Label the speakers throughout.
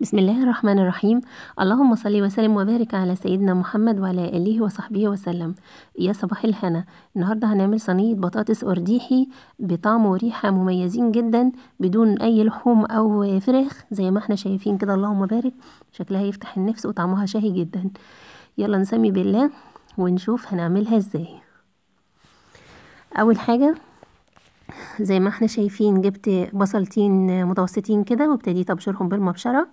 Speaker 1: بسم الله الرحمن الرحيم اللهم صل وسلم وبارك على سيدنا محمد وعلى آله وصحبه وسلم يا صباح الهنا النهاردة هنعمل صينية بطاطس أرديحي بطعم وريحة مميزين جدا بدون أي لحوم أو فراخ زي ما احنا شايفين كده اللهم بارك شكلها يفتح النفس وطعمها شهي جدا يلا نسمي بالله ونشوف هنعملها ازاي أول حاجة زي ما احنا شايفين جبت بصلتين متوسطين كده وابتديت ابشرهم بالمبشرة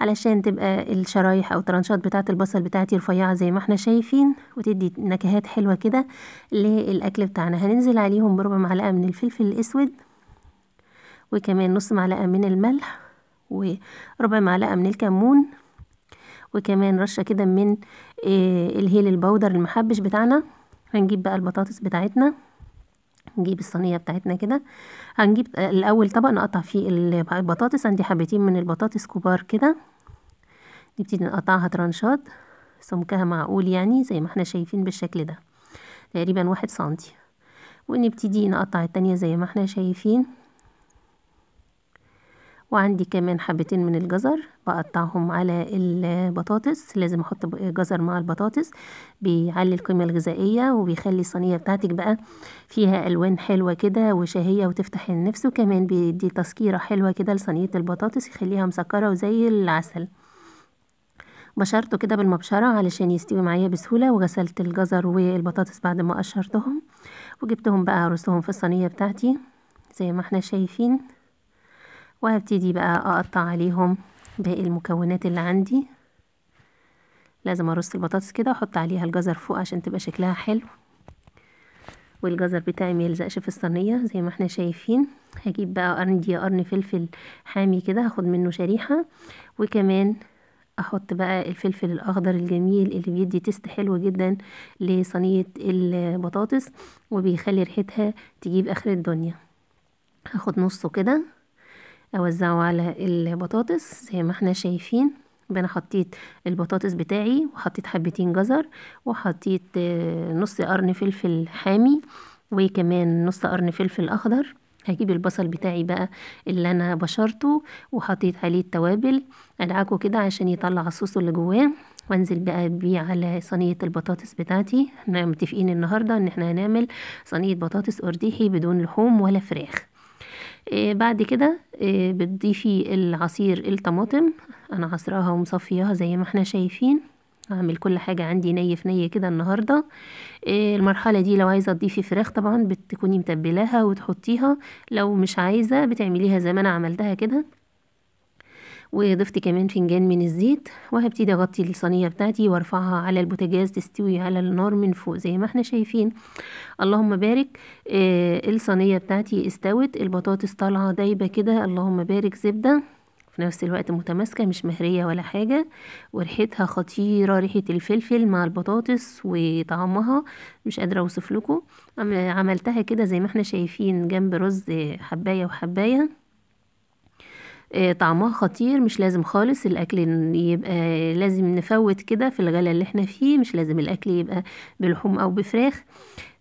Speaker 1: علشان تبقى الشرايح او ترانشات بتاعة البصل بتاعتي رفيعة زي ما احنا شايفين وتدي نكهات حلوة كده للاكل بتاعنا هننزل عليهم بربع معلقة من الفلفل الاسود وكمان نص معلقة من الملح وربع معلقة من الكمون وكمان رشة كده من آه، الهيل البودر المحبش بتاعنا هنجيب بقى البطاطس بتاعتنا نجيب الصينيه بتاعتنا كده هنجيب الاول طبق نقطع فيه البطاطس عندي حبتين من البطاطس كبار كده نبتدي نقطعها ترانشات سمكها معقول يعني زي ما احنا شايفين بالشكل ده تقريبا واحد سنتي ونبتدي نقطع التانية زي ما احنا شايفين وعندي كمان حبتين من الجزر بقطعهم على البطاطس لازم احط جزر مع البطاطس بيعلي القيمة الغذائية وبيخلي الصينية بتاعتك بقى فيها الوان حلوة كده وشهية وتفتح النفس وكمان بيدي تسكيرة حلوة كده لصينية البطاطس يخليها مسكرة وزي العسل بشرته كده بالمبشرة علشان يستوي معايا بسهولة وغسلت الجزر والبطاطس بعد ما قشرتهم وجبتهم بقى عرستهم في الصينية بتاعتي زي ما احنا شايفين وهبتدي بقى اقطع عليهم باقي المكونات اللي عندي لازم ارص البطاطس كده واحط عليها الجزر فوق عشان تبقى شكلها حلو والجزر بتاعي ميلزقش في الصينيه زي ما احنا شايفين هجيب بقى عندي قرن فلفل حامي كده هاخد منه شريحه وكمان احط بقى الفلفل الاخضر الجميل اللي بيدي تيست حلو جدا لصينيه البطاطس وبيخلي ريحتها تجيب اخر الدنيا هاخد نصه كده اوزعه على البطاطس زي ما احنا شايفين انا حطيت البطاطس بتاعي وحطيت حبتين جزر وحطيت آه، نص قرن فلفل حامي وكمان نص قرن فلفل اخضر هجيب البصل بتاعي بقى اللي انا بشرته وحطيت عليه التوابل ادعكه كده عشان يطلع الصوص اللي جواه وانزل بقى بيه على صينية البطاطس بتاعتي احنا متفقين النهاردة ان احنا هنعمل صينية بطاطس ارديحي بدون لحوم ولا فراخ إيه، بعد كده إيه، بتضيفي العصير الطماطم انا عصراها ومصفياها زي ما احنا شايفين هعمل كل حاجة عندي ني في ني كده النهاردة إيه، المرحلة دي لو عايزة تضيفي فراخ طبعا بتكوني متبلاها وتحطيها لو مش عايزة بتعمليها زي ما انا عملتها كده وضفت كمان فنجان من الزيت وهبتدي اغطي الصينيه بتاعتي وارفعها على البوتاجاز تستوي على النار من فوق زي ما احنا شايفين اللهم بارك آه الصينيه بتاعتي استوت البطاطس طالعه دايبه كده اللهم بارك زبده في نفس الوقت متماسكة مش مهرية ولا حاجة وريحتها خطيرة ريحة الفلفل مع البطاطس وطعمها مش قادرة اوصف لكم عملتها كده زي ما احنا شايفين جنب رز حباية وحباية آه، طعمها خطير مش لازم خالص الاكل يبقى لازم نفوت كده في الغلا اللي احنا فيه مش لازم الاكل يبقى بلحوم او بفراخ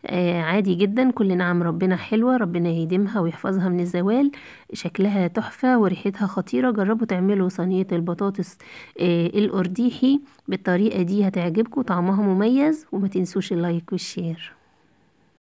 Speaker 1: آه، عادي جدا كل نعم ربنا حلوة ربنا يديمها ويحفظها من الزوال شكلها تحفة وريحتها خطيرة جربوا تعملوا صينية البطاطس آه، الأرديحي بالطريقة دي هتعجبكم طعمها مميز وما تنسوش اللايك والشير